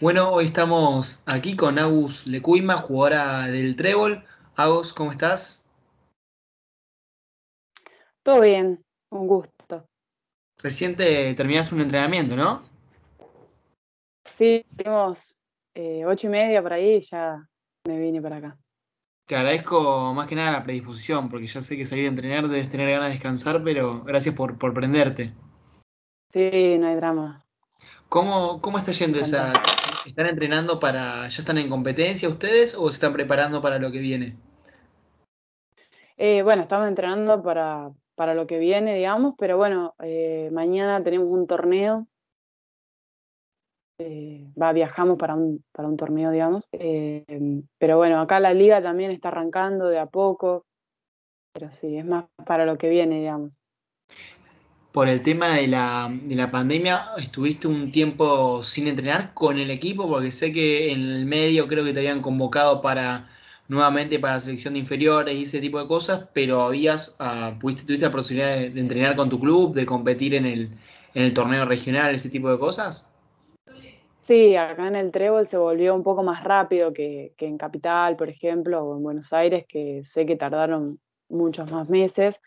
Bueno, hoy estamos aquí con Agus Lecuima, jugadora del Trébol. Agus, ¿cómo estás? Todo bien, un gusto. Reciente terminaste un entrenamiento, ¿no? Sí, tuvimos eh, ocho y media por ahí y ya me vine para acá te agradezco más que nada la predisposición, porque ya sé que salir a entrenar debes tener ganas de descansar, pero gracias por, por prenderte. Sí, no hay drama. ¿Cómo, cómo está yendo esa? ¿Están entrenando para, ya están en competencia ustedes o se están preparando para lo que viene? Eh, bueno, estamos entrenando para, lo que viene, digamos, pero bueno, eh, mañana tenemos un torneo eh, va, viajamos para un, para un torneo, digamos. Eh, pero bueno, acá la liga también está arrancando de a poco, pero sí, es más para lo que viene, digamos. Por el tema de la, pandemia, ¿estuviste un tiempo sin entrenar con el equipo? Porque sé que en el medio creo que te habían convocado para nuevamente para la selección de inferiores y ese tipo de cosas, pero habías, ah, tuviste la posibilidad de, de, entrenar con tu club, de competir en el, en el torneo regional, ese tipo de cosas? Sí, acá en el Trébol se volvió un poco más rápido que, en Capital, por ejemplo, o en Buenos Aires, que sé que tardaron muchos más meses,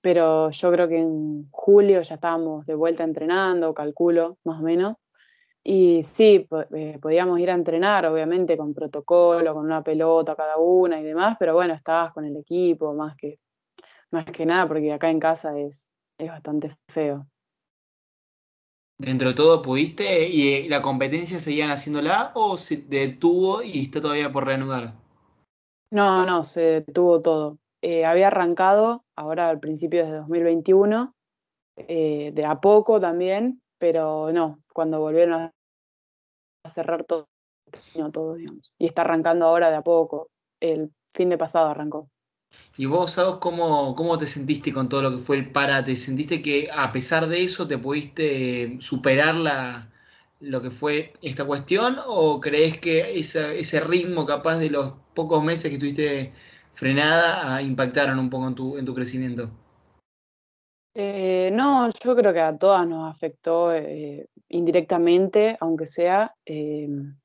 pero yo creo que en julio ya estábamos de vuelta entrenando, calculo, más o menos. Y sí, eh, podíamos ir a entrenar, obviamente, con protocolo, con una pelota cada una y demás, pero bueno, estabas con el equipo más que, más que nada, porque acá en casa es, es bastante feo dentro de todo pudiste y eh, la competencia seguían haciéndola o se detuvo y está todavía por reanudar? No, no, se detuvo todo. Eh, había arrancado ahora al principio de 2021, eh, de a poco también, pero no, cuando volvieron a, cerrar todo, todo, digamos. Y está arrancando ahora de a poco. El fin de pasado arrancó. ¿Y vos, Sados, cómo, cómo te sentiste con todo lo que fue el para? ¿Te sentiste que a pesar de eso te pudiste superar la, lo que fue esta cuestión? ¿O crees que ese ese ritmo capaz de los pocos meses que estuviste frenada impactaron un poco en tu, en tu crecimiento? Eh, no, yo creo que a todas nos afectó eh, indirectamente, aunque sea em,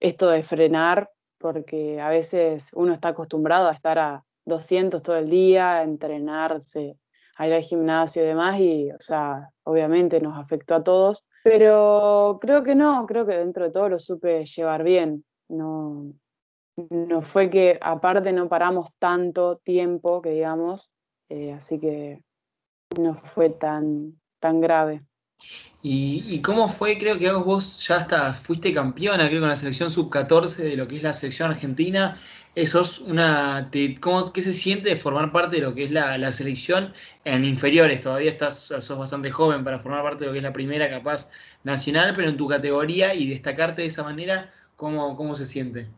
esto de frenar, porque a veces uno está acostumbrado a estar a 200 todo el día, entrenarse, a ir al gimnasio y demás, y, o sea, obviamente nos afectó a todos, pero creo que no, creo que dentro de todo lo supe llevar bien, no, no fue que aparte no paramos tanto tiempo, que digamos, eh, así que no fue tan, tan grave. ¿Y, cómo fue? Creo que vos ya hasta fuiste campeona, creo, con la selección sub-14 de lo que es la selección argentina. Eso eh, es una. ¿cómo, ¿Qué se siente de formar parte de lo que es la, selección en inferiores? Todavía estás, sos bastante joven para formar parte de lo que es la primera capaz nacional, pero en tu categoría y destacarte de esa manera, ¿cómo, cómo se siente?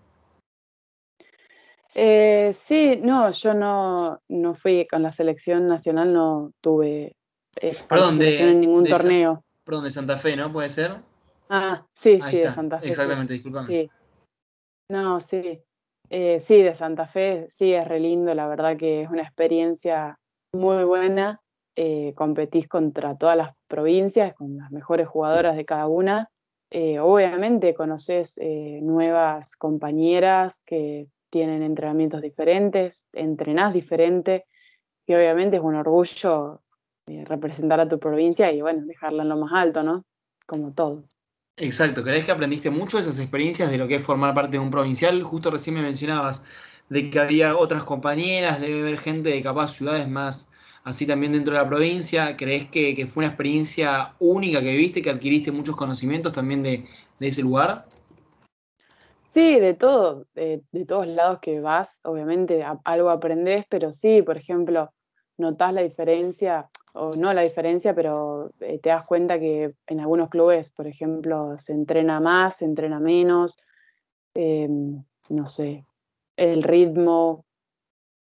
Eh, sí, no, yo no, no fui con la selección nacional, no tuve eh, perdón, de, ningún torneo. Santa Fe, ¿no? ¿Puede ser? Ah, sí, sí, de Santa Fe. Exactamente, sí. No, sí. Eh, sí, de Santa Fe, sí, es re lindo, la verdad que es una experiencia muy buena. Eh, competís contra todas las provincias, con las mejores jugadoras de cada una. obviamente conoces nuevas compañeras que tienen entrenamientos diferentes, entrenás diferente, y obviamente es un orgullo eh, representar a tu provincia y bueno, dejarla en lo más alto, ¿no? Como todo. Exacto, ¿crees que aprendiste mucho de esas experiencias de lo que es formar parte de un provincial? Justo recién me mencionabas de que había otras compañeras, debe haber gente de capaz ciudades más así también dentro de la provincia. ¿Crees que, fue una experiencia única que viste, que adquiriste muchos conocimientos también de, ese lugar? Sí, de todo, de, todos lados que vas, obviamente algo aprendes, pero sí, por ejemplo, notas la diferencia o no la diferencia, pero eh, te das cuenta que en algunos clubes, por ejemplo, se entrena más, se entrena menos, em, no sé, el ritmo,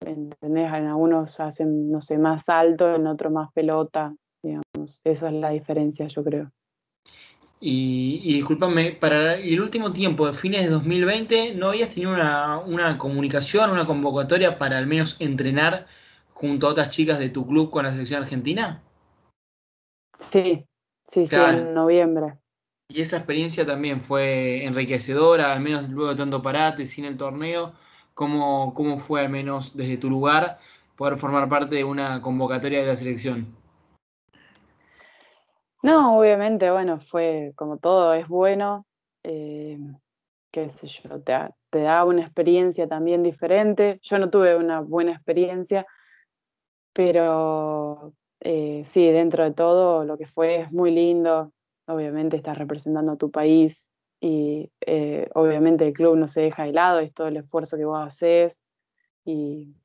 ¿entendés? En algunos hacen, no sé, más alto, en otros más pelota, digamos, esa es la diferencia, yo creo. Y, y discúlpame, para el último tiempo, de fines de 2020, ¿no habías tenido una comunicación, una convocatoria para al menos entrenar junto a otras chicas de tu club con la selección argentina? Sí, sí, sí, en noviembre. Y esa experiencia también fue enriquecedora, al menos luego de tanto parate, sin el torneo. ¿Cómo, ¿Cómo fue, al menos desde tu lugar, poder formar parte de una convocatoria de la selección? No, obviamente, bueno, fue como todo, es bueno, eh, qué sé yo, te, da una experiencia también diferente. Yo no tuve una buena experiencia, pero eh, sí, dentro de todo lo que fue es muy lindo, obviamente estás representando a tu país y eh, obviamente el club no se deja de lado, es todo el esfuerzo que vos haces y,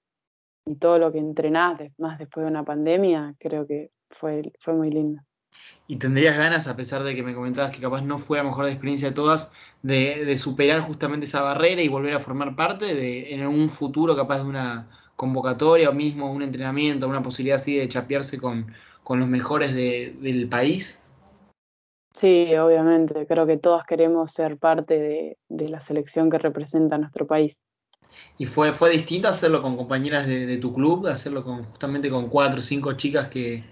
y todo lo que entrenás, más después de una pandemia, creo que fue, fue muy lindo. Y tendrías ganas, a pesar de que me comentabas que capaz no fue la mejor experiencia de todas, de, de superar justamente esa barrera y volver a formar parte de, en un futuro capaz de una, convocatoria o mismo un entrenamiento, una posibilidad así de chapearse con, con los mejores del país? Sí, obviamente. Creo que todas queremos ser parte de, la selección que representa a nuestro país. ¿Y fue, fue distinto hacerlo con compañeras de, tu club, hacerlo justamente con cuatro o cinco chicas que,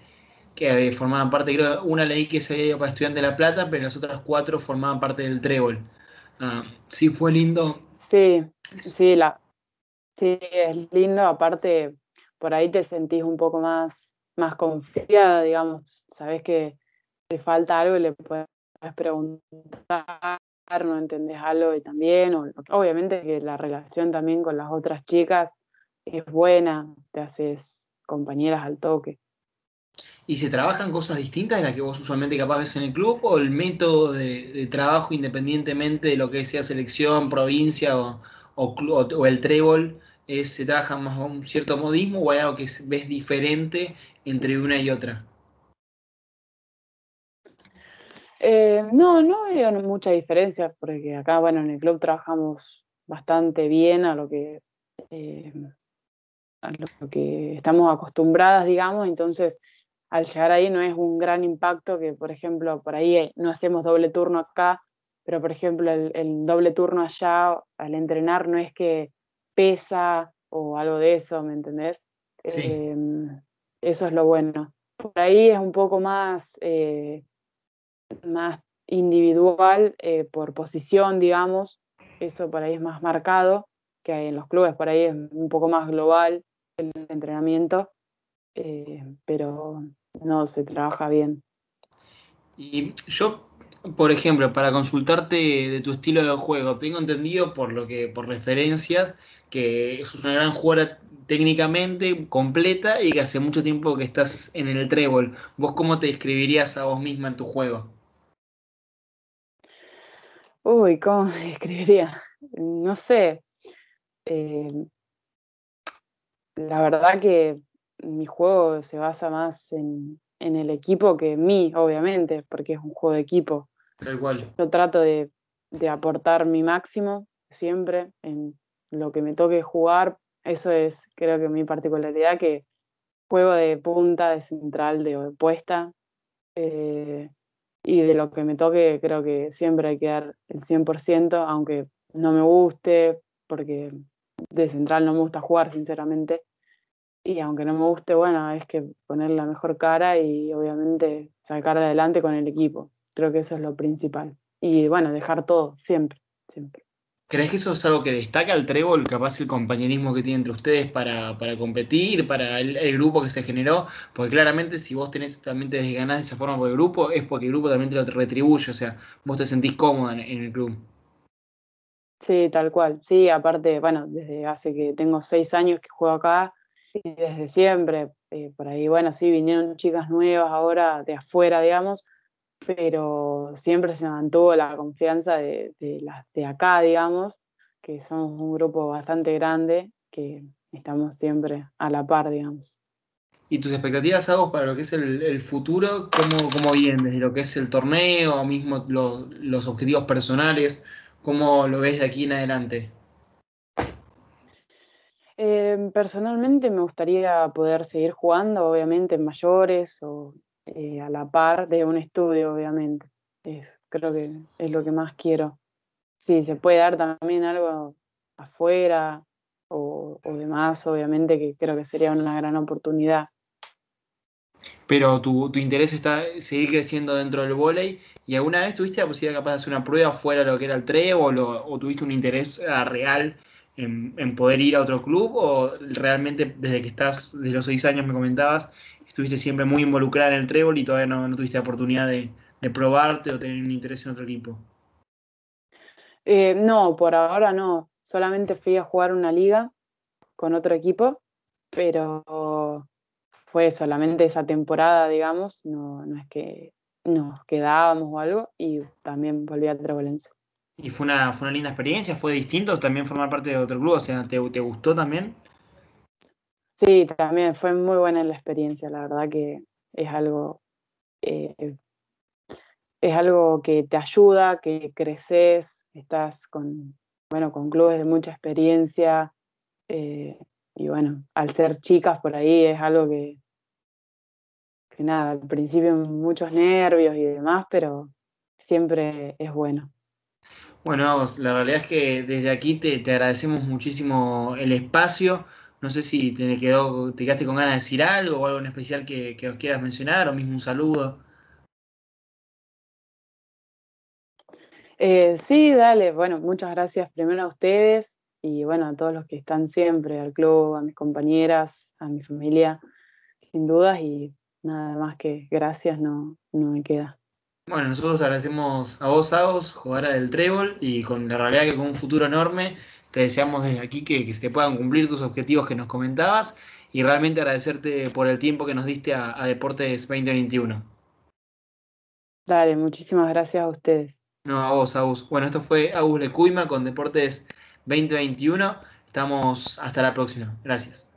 eh, formaban parte? Creo una leí que se había ido para Estudiante de La Plata, pero las otras cuatro formaban parte del Trébol. Ah, sí, fue lindo. Sí, sí, la, Sí, es lindo, aparte por ahí te sentís un poco más, más confiada, digamos, sabes que te falta algo y le puedes preguntar, no entendés algo y también, obviamente que la relación también con las otras chicas es buena, te haces compañeras al toque. ¿Y se trabajan cosas distintas de las que vos usualmente capaz ves en el club o el método de, trabajo independientemente de lo que sea selección, provincia o, o, o el trébol? Eh, ¿Se trabaja más a un cierto modismo o hay algo que ves diferente entre una y otra? Eh, no, no hay mucha diferencia, porque acá, bueno, en el club trabajamos bastante bien a lo que, eh, que estamos acostumbradas, digamos, entonces al llegar ahí no es un gran impacto que, por ejemplo, por ahí no hacemos doble turno acá, pero por ejemplo el doble turno allá al entrenar no es que pesa o algo de eso, ¿me entendés? Em, eso es lo bueno. Por ahí es un poco más, eh, más individual, eh, por posición, digamos, eso por ahí es más marcado que hay en los clubes, por ahí es un poco más global el entrenamiento, eh, pero no se trabaja bien. Y yo por ejemplo, para consultarte de tu estilo de juego, tengo entendido por lo que, por referencias, que es una gran jugadora técnicamente completa y que hace mucho tiempo que estás en el trébol. ¿Vos cómo te describirías a vos misma en tu juego? Uy, ¿cómo me describiría? No sé. Eh, la verdad que mi juego se basa más en, en el equipo que en mí, obviamente, porque es un juego de equipo. Yo trato de, aportar mi máximo siempre en lo que me toque jugar. Eso es, creo que mi particularidad, que juego de punta, de central, de opuesta. Eh, y de lo que me toque, creo que siempre hay que dar el 100%, aunque no me guste, porque de central no me gusta jugar, sinceramente. Y aunque no me guste, bueno, es que poner la mejor cara y obviamente sacar adelante con el equipo. Creo que eso es lo principal. Y bueno, dejar todo, siempre, siempre. ¿Crees que eso es algo que destaca al trébol? Capaz el compañerismo que tiene entre ustedes para, competir, para el, grupo que se generó. Porque claramente, si vos tenés también te de esa forma por el grupo, es porque el grupo también te lo retribuye. O sea, vos te sentís cómoda en, el club. Sí, tal cual. Sí, aparte, bueno, desde hace que tengo seis años que juego acá y desde siempre. Eh, por ahí, bueno, sí, vinieron chicas nuevas ahora de afuera, digamos, pero siempre se mantuvo la confianza de, de, de acá, digamos, que somos un grupo bastante grande, que estamos siempre a la par, digamos. ¿Y tus expectativas, Agos, para lo que es el, futuro? ¿cómo, ¿Cómo, vienen desde lo que es el torneo, mismo los objetivos personales? ¿Cómo lo ves de aquí en adelante? Em, personalmente me gustaría poder seguir jugando, obviamente, en mayores o eh, a la par de un estudio, obviamente. Es, creo que es lo que más quiero. Sí, se puede dar también algo afuera o, demás, obviamente, que creo que sería una gran oportunidad. Pero tu, interés está seguir creciendo dentro del vóley. ¿Y alguna vez tuviste la posibilidad capaz de hacer una prueba fuera de lo que era el trébol o, tuviste un interés ah, real en, en, poder ir a otro club? ¿O realmente desde que estás, de los seis años me comentabas, estuviste siempre muy involucrada en el trébol y todavía no, tuviste la oportunidad de, probarte o tener un interés en otro equipo. Eh, no, por ahora no. Solamente fui a jugar una liga con otro equipo, pero fue solamente esa temporada, digamos. No, es que nos quedábamos o algo y también volví al Trebolense. ¿Y fue una, linda experiencia? ¿Fue distinto también formar parte de otro club? O sea, ¿te, te gustó también? Sí, también fue muy buena la experiencia, la verdad que es algo, eh, es algo que te ayuda, que creces, estás con, bueno, con clubes de mucha experiencia eh, y bueno, al ser chicas por ahí es algo que, que nada, al principio muchos nervios y demás, pero siempre es bueno. Bueno, la realidad es que desde aquí te agradecemos muchísimo el espacio. No sé si te, quedó, te quedaste con ganas de decir algo o algo en especial que, os quieras mencionar o mismo un saludo. Eh, sí, dale. Bueno, muchas gracias primero a ustedes y bueno, a todos los que están siempre, al club, a mis compañeras, a mi familia, sin dudas y nada más que gracias no, no me queda. Bueno, nosotros agradecemos a vos, a vos, jugadora del Trébol y con la realidad que con un futuro enorme te deseamos desde aquí que, se puedan cumplir tus objetivos que nos comentabas y realmente agradecerte por el tiempo que nos diste a, Deportes 2021. Dale, muchísimas gracias a ustedes. No, a vos, Agus. Bueno, esto fue Agus Lecuima con Deportes 2021. Estamos hasta la próxima. Gracias.